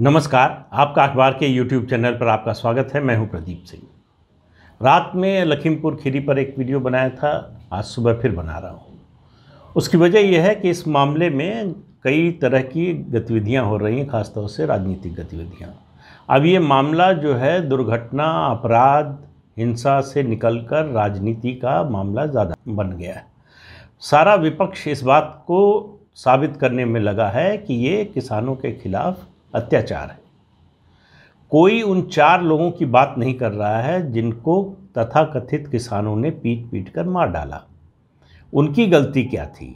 नमस्कार आपका अखबार के यूट्यूब चैनल पर आपका स्वागत है मैं हूं प्रदीप सिंह रात में लखीमपुर खीरी पर एक वीडियो बनाया था आज सुबह फिर बना रहा हूं उसकी वजह यह है कि इस मामले में कई तरह की गतिविधियां हो रही हैं खासतौर से राजनीतिक गतिविधियां अब ये मामला जो है दुर्घटना अपराध हिंसा से निकल राजनीति का मामला ज़्यादा बन गया है सारा विपक्ष इस बात को साबित करने में लगा है कि ये किसानों के खिलाफ़ अत्याचार है कोई उन चार लोगों की बात नहीं कर रहा है जिनको तथाकथित किसानों ने पीट पीट कर मार डाला उनकी गलती क्या थी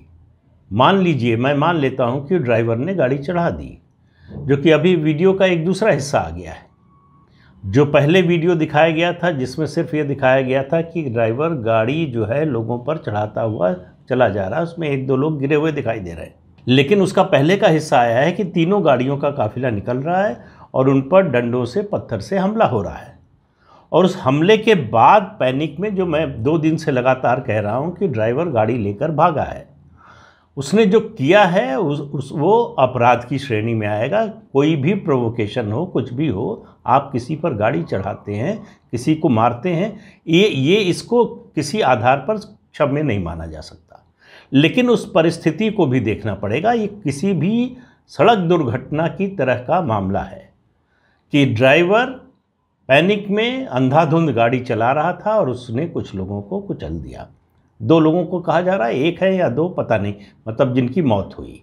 मान लीजिए मैं मान लेता हूं कि ड्राइवर ने गाड़ी चढ़ा दी जो कि अभी वीडियो का एक दूसरा हिस्सा आ गया है जो पहले वीडियो दिखाया गया था जिसमें सिर्फ ये दिखाया गया था कि ड्राइवर गाड़ी जो है लोगों पर चढ़ाता हुआ चला जा रहा है उसमें एक दो लोग गिरे हुए दिखाई दे रहे हैं लेकिन उसका पहले का हिस्सा आया है कि तीनों गाड़ियों का काफिला निकल रहा है और उन पर डंडों से पत्थर से हमला हो रहा है और उस हमले के बाद पैनिक में जो मैं दो दिन से लगातार कह रहा हूँ कि ड्राइवर गाड़ी लेकर भागा है उसने जो किया है उस, उस वो अपराध की श्रेणी में आएगा कोई भी प्रोवोकेशन हो कुछ भी हो आप किसी पर गाड़ी चढ़ाते हैं किसी को मारते हैं ये ये इसको किसी आधार पर क्षम्य नहीं माना जा सकता लेकिन उस परिस्थिति को भी देखना पड़ेगा ये किसी भी सड़क दुर्घटना की तरह का मामला है कि ड्राइवर पैनिक में अंधाधुंध गाड़ी चला रहा था और उसने कुछ लोगों को कुचल दिया दो लोगों को कहा जा रहा है एक है या दो पता नहीं मतलब जिनकी मौत हुई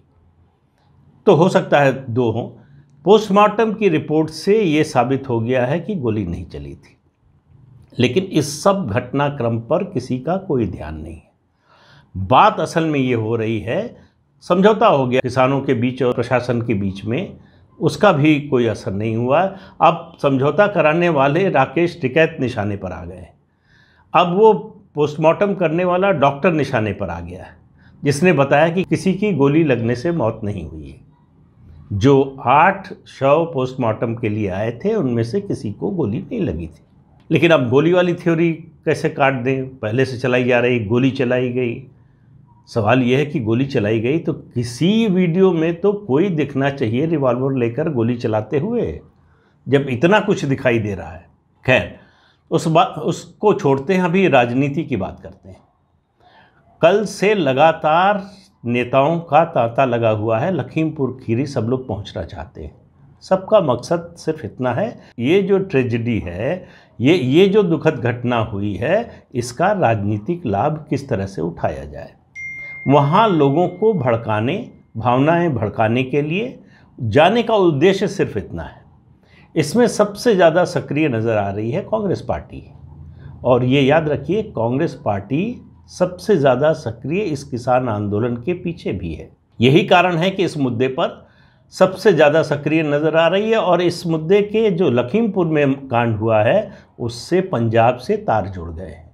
तो हो सकता है दो हों पोस्टमार्टम की रिपोर्ट से ये साबित हो गया है कि गोली नहीं चली थी लेकिन इस सब घटनाक्रम पर किसी का कोई ध्यान नहीं बात असल में ये हो रही है समझौता हो गया किसानों के बीच और प्रशासन के बीच में उसका भी कोई असर नहीं हुआ अब समझौता कराने वाले राकेश टिकैत निशाने पर आ गए अब वो पोस्टमार्टम करने वाला डॉक्टर निशाने पर आ गया जिसने बताया कि किसी की गोली लगने से मौत नहीं हुई जो आठ शव पोस्टमार्टम के लिए आए थे उनमें से किसी को गोली नहीं लगी थी लेकिन अब गोली वाली थ्योरी कैसे काट दें पहले से चलाई जा रही गोली चलाई गई सवाल यह है कि गोली चलाई गई तो किसी वीडियो में तो कोई दिखना चाहिए रिवॉल्वर लेकर गोली चलाते हुए जब इतना कुछ दिखाई दे रहा है खैर उस बात उसको छोड़ते हैं अभी राजनीति की बात करते हैं कल से लगातार नेताओं का तांता लगा हुआ है लखीमपुर खीरी सब लोग पहुंचना चाहते हैं सबका मकसद सिर्फ इतना है ये जो ट्रेजिडी है ये ये जो दुखद घटना हुई है इसका राजनीतिक लाभ किस तरह से उठाया जाए वहाँ लोगों को भड़काने भावनाएं भड़काने के लिए जाने का उद्देश्य सिर्फ इतना है इसमें सबसे ज़्यादा सक्रिय नज़र आ रही है कांग्रेस पार्टी और ये याद रखिए कांग्रेस पार्टी सबसे ज़्यादा सक्रिय इस किसान आंदोलन के पीछे भी है यही कारण है कि इस मुद्दे पर सबसे ज़्यादा सक्रिय नज़र आ रही है और इस मुद्दे के जो लखीमपुर में कांड हुआ है उससे पंजाब से तार जुड़ गए हैं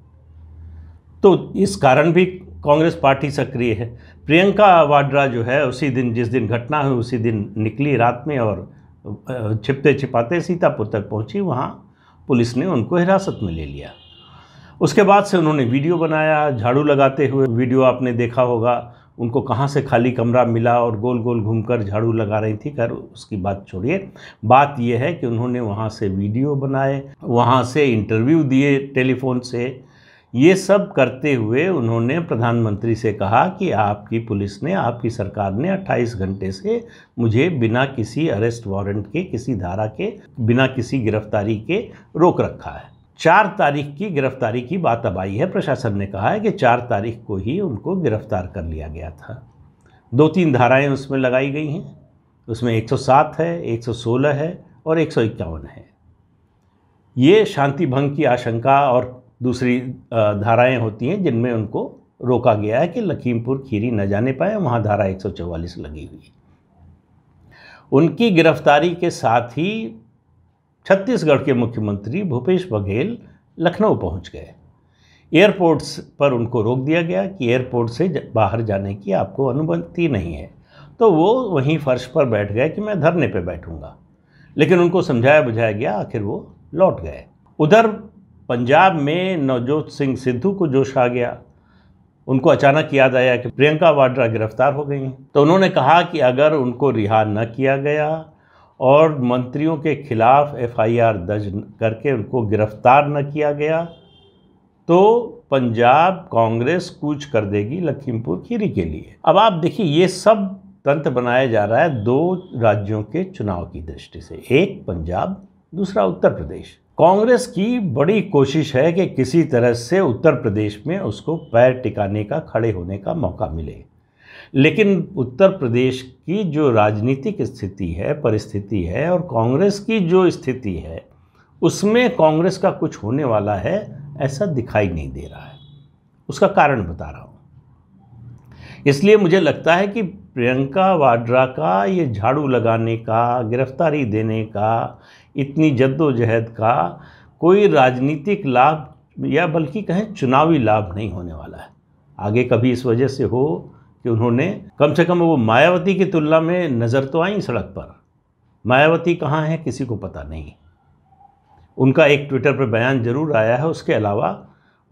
तो इस कारण भी कांग्रेस पार्टी सक्रिय है प्रियंका वाड्रा जो है उसी दिन जिस दिन घटना हुई उसी दिन निकली रात में और छिपते छिपाते सीतापुर तक पहुंची वहाँ पुलिस ने उनको हिरासत में ले लिया उसके बाद से उन्होंने वीडियो बनाया झाड़ू लगाते हुए वीडियो आपने देखा होगा उनको कहाँ से खाली कमरा मिला और गोल गोल घूमकर झाड़ू लगा रही थी खैर उसकी बात छोड़िए बात यह है कि उन्होंने वहाँ से वीडियो बनाए वहाँ से इंटरव्यू दिए टेलीफोन से ये सब करते हुए उन्होंने प्रधानमंत्री से कहा कि आपकी पुलिस ने आपकी सरकार ने 28 घंटे से मुझे बिना किसी अरेस्ट वारंट के किसी धारा के बिना किसी गिरफ्तारी के रोक रखा है चार तारीख की गिरफ्तारी की बात अब आई है प्रशासन ने कहा है कि चार तारीख को ही उनको गिरफ्तार कर लिया गया था दो तीन धाराएं उसमें लगाई गई हैं उसमें 107 है 116 है और एक है ये शांति भंग की आशंका और दूसरी धाराएं होती हैं जिनमें उनको रोका गया है कि लखीमपुर खीरी न जाने पाए वहाँ धारा 144 लगी हुई उनकी गिरफ्तारी के साथ ही छत्तीसगढ़ के मुख्यमंत्री भूपेश बघेल लखनऊ पहुंच गए एयरपोर्ट्स पर उनको रोक दिया गया कि एयरपोर्ट से बाहर जाने की आपको अनुमति नहीं है तो वो वहीं फर्श पर बैठ गए कि मैं धरने पर बैठूंगा लेकिन उनको समझाया बुझाया गया आखिर वो लौट गए उधर पंजाब में नवजोत सिंह सिद्धू को जोश आ गया उनको अचानक याद आया कि प्रियंका वाड्रा गिरफ्तार हो गई हैं तो उन्होंने कहा कि अगर उनको रिहा न किया गया और मंत्रियों के खिलाफ एफआईआर दर्ज करके उनको गिरफ्तार न किया गया तो पंजाब कांग्रेस कूच कर देगी लखीमपुर खीरी के लिए अब आप देखिए ये सब तंत्र बनाया जा रहा है दो राज्यों के चुनाव की दृष्टि से एक पंजाब दूसरा उत्तर प्रदेश कांग्रेस की बड़ी कोशिश है कि किसी तरह से उत्तर प्रदेश में उसको पैर टिकाने का खड़े होने का मौका मिले लेकिन उत्तर प्रदेश की जो राजनीतिक स्थिति है परिस्थिति है और कांग्रेस की जो स्थिति है उसमें कांग्रेस का कुछ होने वाला है ऐसा दिखाई नहीं दे रहा है उसका कारण बता रहा हूँ इसलिए मुझे लगता है कि प्रियंका वाड्रा का ये झाड़ू लगाने का गिरफ्तारी देने का इतनी जद्दोजहद का कोई राजनीतिक लाभ या बल्कि कहें चुनावी लाभ नहीं होने वाला है आगे कभी इस वजह से हो कि उन्होंने कम से कम वो मायावती की तुलना में नज़र तो आई सड़क पर मायावती कहाँ है किसी को पता नहीं उनका एक ट्विटर पर बयान जरूर आया है उसके अलावा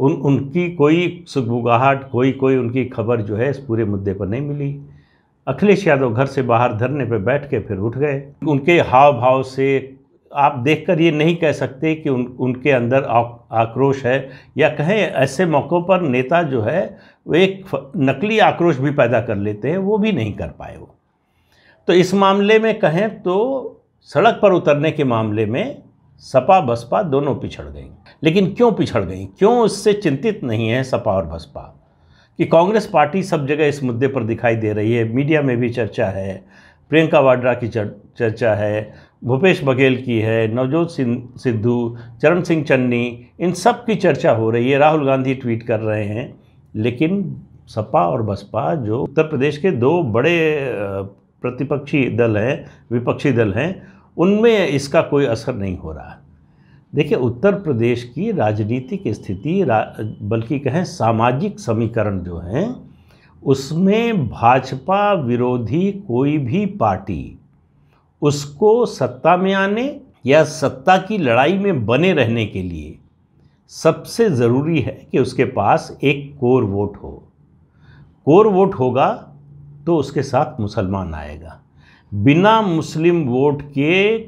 उन उनकी कोई सुखबुगाहट कोई कोई उनकी खबर जो है इस पूरे मुद्दे पर नहीं मिली अखिलेश यादव घर से बाहर धरने पर बैठ के फिर उठ गए उनके हाव भाव से आप देखकर ये नहीं कह सकते कि उन उनके अंदर आक्रोश है या कहें ऐसे मौक़ों पर नेता जो है वो एक नकली आक्रोश भी पैदा कर लेते हैं वो भी नहीं कर पाए वो तो इस मामले में कहें तो सड़क पर उतरने के मामले में सपा बसपा दोनों पिछड़ गई लेकिन क्यों पिछड़ गई क्यों उससे चिंतित नहीं है सपा और बसपा कि कांग्रेस पार्टी सब जगह इस मुद्दे पर दिखाई दे रही है मीडिया में भी चर्चा है प्रियंका वाड्रा की चर्चा है भूपेश बघेल की है नवजोत सिंह सिद्धू चरण सिंह चन्नी इन सब की चर्चा हो रही है राहुल गांधी ट्वीट कर रहे हैं लेकिन सपा और बसपा जो उत्तर प्रदेश के दो बड़े प्रतिपक्षी दल हैं विपक्षी दल हैं उनमें इसका कोई असर नहीं हो रहा देखिए उत्तर प्रदेश की राजनीतिक स्थिति रा, बल्कि कहें सामाजिक समीकरण जो हैं उसमें भाजपा विरोधी कोई भी पार्टी उसको सत्ता में आने या सत्ता की लड़ाई में बने रहने के लिए सबसे ज़रूरी है कि उसके पास एक कोर वोट हो कोर वोट होगा तो उसके साथ मुसलमान आएगा बिना मुस्लिम वोट के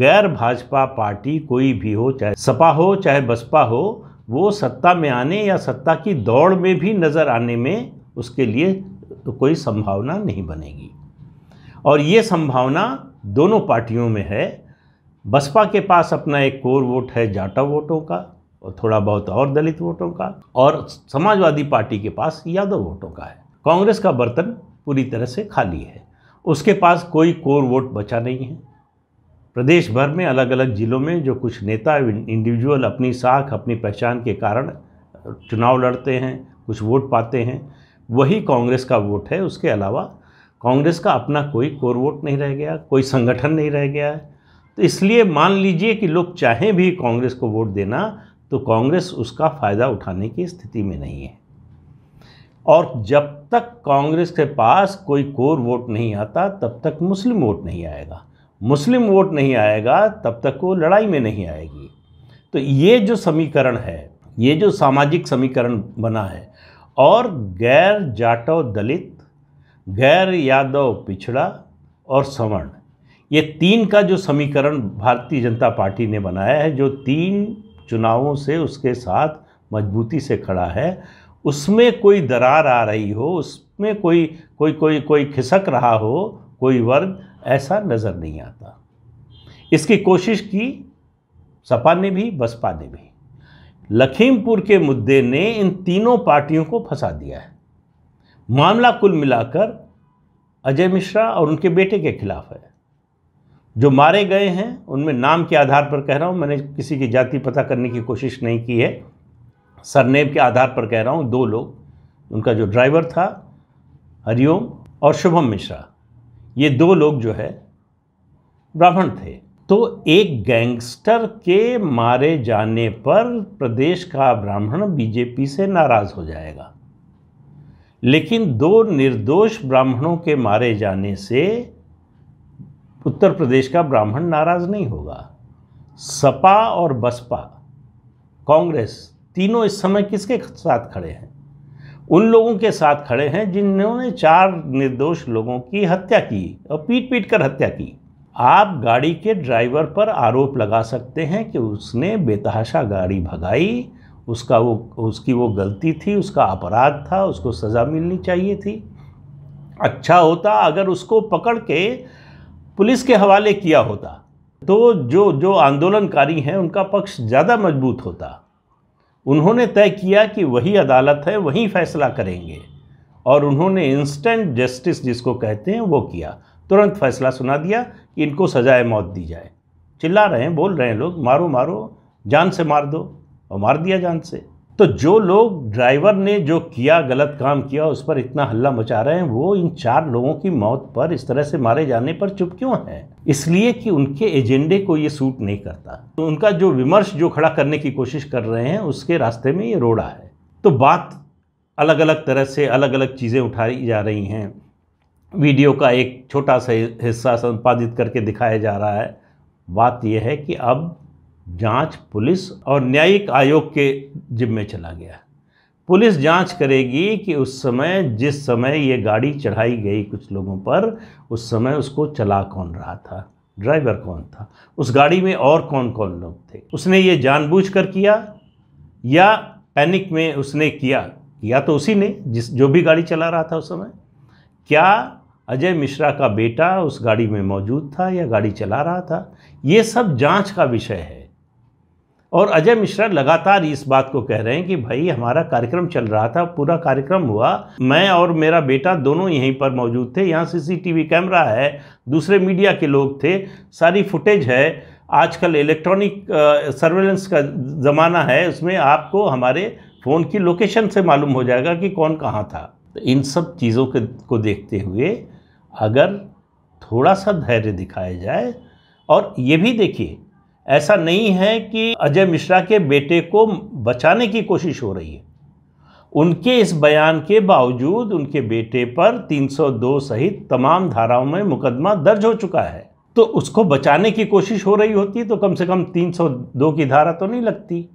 गैर भाजपा पार्टी कोई भी हो चाहे सपा हो चाहे बसपा हो वो सत्ता में आने या सत्ता की दौड़ में भी नज़र आने में उसके लिए कोई संभावना नहीं बनेगी और ये संभावना दोनों पार्टियों में है बसपा के पास अपना एक कोर वोट है जाटा वोटों का और थोड़ा बहुत और दलित वोटों का और समाजवादी पार्टी के पास यादव वोटों का है कांग्रेस का बर्तन पूरी तरह से खाली है उसके पास कोई कोर वोट बचा नहीं है प्रदेश भर में अलग अलग ज़िलों में जो कुछ नेता इंडिविजुअल अपनी साख अपनी पहचान के कारण चुनाव लड़ते हैं कुछ वोट पाते हैं वही कांग्रेस का वोट है उसके अलावा कांग्रेस का अपना कोई कोर वोट नहीं रह गया कोई संगठन नहीं रह गया है तो इसलिए मान लीजिए कि लोग चाहें भी कांग्रेस को वोट देना तो कांग्रेस उसका फ़ायदा उठाने की स्थिति में नहीं है और जब तक कांग्रेस के पास कोई कोर वोट नहीं आता तब तक मुस्लिम वोट नहीं आएगा मुस्लिम वोट नहीं आएगा तब तक वो लड़ाई में नहीं आएगी तो ये जो समीकरण है ये जो सामाजिक समीकरण बना है और गैर जाटव दलित गैर यादव पिछड़ा और सवर्ण ये तीन का जो समीकरण भारतीय जनता पार्टी ने बनाया है जो तीन चुनावों से उसके साथ मजबूती से खड़ा है उसमें कोई दरार आ रही हो उसमें कोई कोई कोई कोई खिसक रहा हो कोई वर्ग ऐसा नज़र नहीं आता इसकी कोशिश की सपा ने भी बसपा ने भी लखीमपुर के मुद्दे ने इन तीनों पार्टियों को फंसा दिया है मामला कुल मिलाकर अजय मिश्रा और उनके बेटे के खिलाफ है जो मारे गए हैं उनमें नाम के आधार पर कह रहा हूँ मैंने किसी की जाति पता करने की कोशिश नहीं की है सरनेम के आधार पर कह रहा हूँ दो लोग उनका जो ड्राइवर था हरिओम और शुभम मिश्रा ये दो लोग जो है ब्राह्मण थे तो एक गैंगस्टर के मारे जाने पर प्रदेश का ब्राह्मण बीजेपी से नाराज़ हो जाएगा लेकिन दो निर्दोष ब्राह्मणों के मारे जाने से उत्तर प्रदेश का ब्राह्मण नाराज़ नहीं होगा सपा और बसपा कांग्रेस तीनों इस समय किसके साथ खड़े हैं उन लोगों के साथ खड़े हैं जिन्होंने चार निर्दोष लोगों की हत्या की और पीट पीट कर हत्या की आप गाड़ी के ड्राइवर पर आरोप लगा सकते हैं कि उसने बेतहाशा गाड़ी भगाई उसका वो उसकी वो गलती थी उसका अपराध था उसको सज़ा मिलनी चाहिए थी अच्छा होता अगर उसको पकड़ के पुलिस के हवाले किया होता तो जो जो आंदोलनकारी हैं उनका पक्ष ज़्यादा मजबूत होता उन्होंने तय किया कि वही अदालत है वही फैसला करेंगे और उन्होंने इंस्टेंट जस्टिस जिसको कहते हैं वो किया तुरंत फैसला सुना दिया कि इनको सजाए मौत दी जाए चिल्ला रहे हैं बोल रहे हैं लोग मारो मारो जान से मार दो और मार दिया जान से तो जो लोग ड्राइवर ने जो किया गलत काम किया उस पर इतना हल्ला मचा रहे हैं वो इन चार लोगों की मौत पर इस तरह से मारे जाने पर चुप क्यों हैं इसलिए कि उनके एजेंडे को ये सूट नहीं करता तो उनका जो विमर्श जो खड़ा करने की कोशिश कर रहे हैं उसके रास्ते में ये रोड़ा है तो बात अलग अलग तरह से अलग अलग चीज़ें उठाई जा रही हैं वीडियो का एक छोटा सा हिस्सा संपादित करके दिखाया जा रहा है बात यह है कि अब जांच पुलिस और न्यायिक आयोग के जिम्मे चला गया पुलिस जांच करेगी कि उस समय जिस समय ये गाड़ी चढ़ाई गई कुछ लोगों पर उस समय उसको चला कौन रहा था ड्राइवर कौन था उस गाड़ी में और कौन कौन लोग थे उसने ये कर किया या पैनिक में उसने किया या तो उसी ने जिस जो भी गाड़ी चला रहा था उस समय क्या अजय मिश्रा का बेटा उस गाड़ी में मौजूद था या गाड़ी चला रहा था ये सब जांच का विषय है और अजय मिश्रा लगातार इस बात को कह रहे हैं कि भाई हमारा कार्यक्रम चल रहा था पूरा कार्यक्रम हुआ मैं और मेरा बेटा दोनों यहीं पर मौजूद थे यहाँ सीसीटीवी कैमरा है दूसरे मीडिया के लोग थे सारी फुटेज है आजकल इलेक्ट्रॉनिक सर्वेलेंस का ज़माना है उसमें आपको हमारे फ़ोन की लोकेशन से मालूम हो जाएगा कि कौन कहाँ था तो इन सब चीज़ों के को देखते हुए अगर थोड़ा सा धैर्य दिखाया जाए और ये भी देखिए ऐसा नहीं है कि अजय मिश्रा के बेटे को बचाने की कोशिश हो रही है उनके इस बयान के बावजूद उनके बेटे पर 302 सहित तमाम धाराओं में मुकदमा दर्ज हो चुका है तो उसको बचाने की कोशिश हो रही होती तो कम से कम 302 की धारा तो नहीं लगती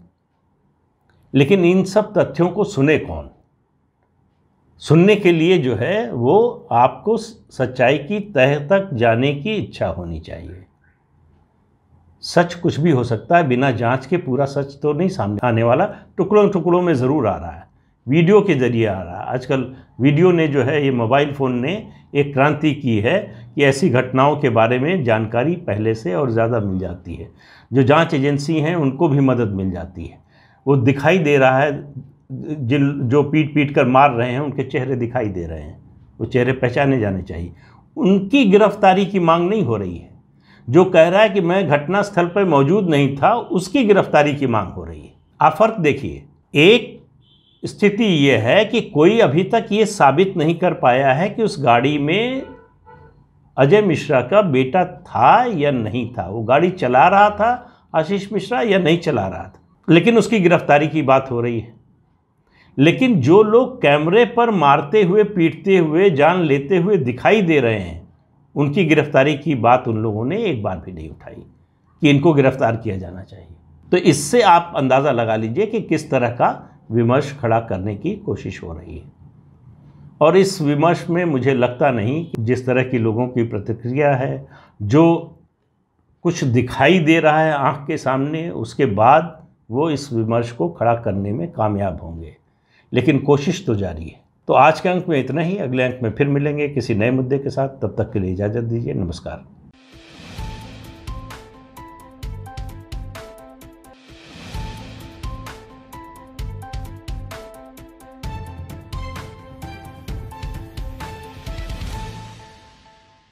लेकिन इन सब तथ्यों को सुने कौन सुनने के लिए जो है वो आपको सच्चाई की तह तक जाने की इच्छा होनी चाहिए सच कुछ भी हो सकता है बिना जांच के पूरा सच तो नहीं सामने आने वाला टुकड़ों टुकड़ों में ज़रूर आ रहा है वीडियो के ज़रिए आ रहा है आजकल वीडियो ने जो है ये मोबाइल फ़ोन ने एक क्रांति की है कि ऐसी घटनाओं के बारे में जानकारी पहले से और ज़्यादा मिल जाती है जो जांच एजेंसी हैं उनको भी मदद मिल जाती है वो दिखाई दे रहा है जिन जो पीट पीट कर मार रहे हैं उनके चेहरे दिखाई दे रहे हैं वो चेहरे पहचाने जाने चाहिए उनकी गिरफ्तारी की मांग नहीं हो रही है जो कह रहा है कि मैं घटनास्थल पर मौजूद नहीं था उसकी गिरफ्तारी की मांग हो रही है आप फर्क देखिए एक स्थिति ये है कि कोई अभी तक ये साबित नहीं कर पाया है कि उस गाड़ी में अजय मिश्रा का बेटा था या नहीं था वो गाड़ी चला रहा था आशीष मिश्रा या नहीं चला रहा था लेकिन उसकी गिरफ्तारी की बात हो रही है लेकिन जो लोग कैमरे पर मारते हुए पीटते हुए जान लेते हुए दिखाई दे रहे हैं उनकी गिरफ्तारी की बात उन लोगों ने एक बार भी नहीं उठाई कि इनको गिरफ्तार किया जाना चाहिए तो इससे आप अंदाज़ा लगा लीजिए कि किस तरह का विमर्श खड़ा करने की कोशिश हो रही है और इस विमर्श में मुझे लगता नहीं कि जिस तरह की लोगों की प्रतिक्रिया है जो कुछ दिखाई दे रहा है आंख के सामने उसके बाद वो इस विमर्श को खड़ा करने में कामयाब होंगे लेकिन कोशिश तो जारी है तो आज के अंक में इतना ही अगले अंक में फिर मिलेंगे किसी नए मुद्दे के साथ तब तक के लिए इजाज़त दीजिए नमस्कार